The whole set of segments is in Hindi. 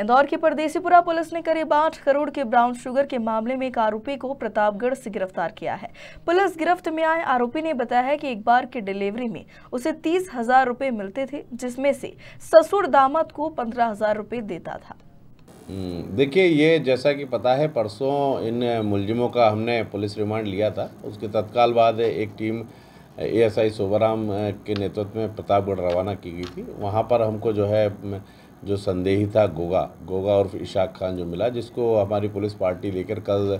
इंदौर के परदेसीपुरा पुलिस ने करीब आठ करोड़ के ब्राउन शुगर के मामले में एक आरोपी को प्रतापगढ़ से गिरफ्तार किया है पुलिस गिरफ्त में आए आरोपी ने बताया है कि एक बार की डिलीवरी में उसे तीस हजार रूपए मिलते थे जिसमें से ससुर दामाद को पंद्रह हजार रूपए देता था हम्म, देखिए ये जैसा कि पता है परसों इन मुलजिमों का हमने पुलिस रिमांड लिया था उसके तत्काल बाद एक टीम एएसआई सोबराम के नेतृत्व में प्रतापगढ़ रवाना की गई थी वहाँ पर हमको जो है जो संदेही था गोगा गोगा और इशाक खान जो मिला जिसको हमारी पुलिस पार्टी लेकर कल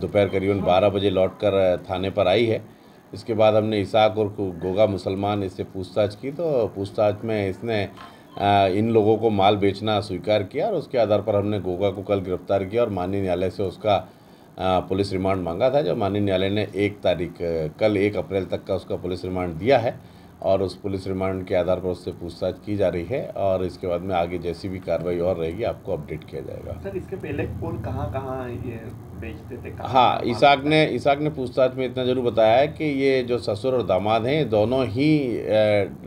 दोपहर करीबन 12 बजे लौटकर थाने पर आई है इसके बाद हमने इसाक और गोगा मुसलमान इससे पूछताछ की तो पूछताछ में इसने इन लोगों को माल बेचना स्वीकार किया और उसके आधार पर हमने गोगा को कल गिरफ्तार किया और माननीय न्यायालय से उसका पुलिस रिमांड मांगा था जो माननीय न्यायालय ने एक तारीख कल एक अप्रैल तक का उसका पुलिस रिमांड दिया है और उस पुलिस रिमांड के आधार पर उससे पूछताछ की जा रही है और इसके बाद में आगे जैसी भी कार्रवाई और रहेगी आपको अपडेट किया जाएगा सर इसके पहले कौन कहाँ कहाँ ये बेचते थे हाँ इसाक ने इसाक ने पूछताछ में इतना जरूर बताया है कि ये जो ससुर और दामाद हैं दोनों ही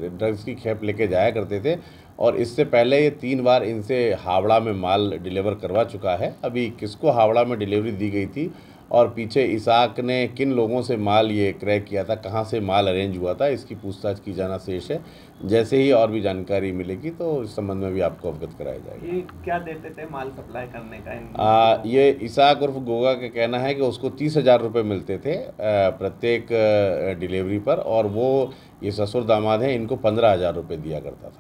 ड्रग्स की खेप लेके जाया करते थे और इससे पहले ये तीन बार इनसे हावड़ा में माल डिलीवर करवा चुका है अभी किसको हावड़ा में डिलीवरी दी गई थी और पीछे इसाक ने किन लोगों से माल ये क्रय किया था कहाँ से माल अरेंज हुआ था इसकी पूछताछ की जाना शेष है जैसे ही और भी जानकारी मिलेगी तो इस संबंध में भी आपको अवगत कराया जाएगा ये क्या देते थे माल सप्लाई करने का आ, ये इसाक उर्फ गोगा का कहना है कि उसको तीस हज़ार रुपये मिलते थे प्रत्येक डिलीवरी पर और वो ये ससुर दामाद हैं इनको पंद्रह हज़ार रुपये दिया करता था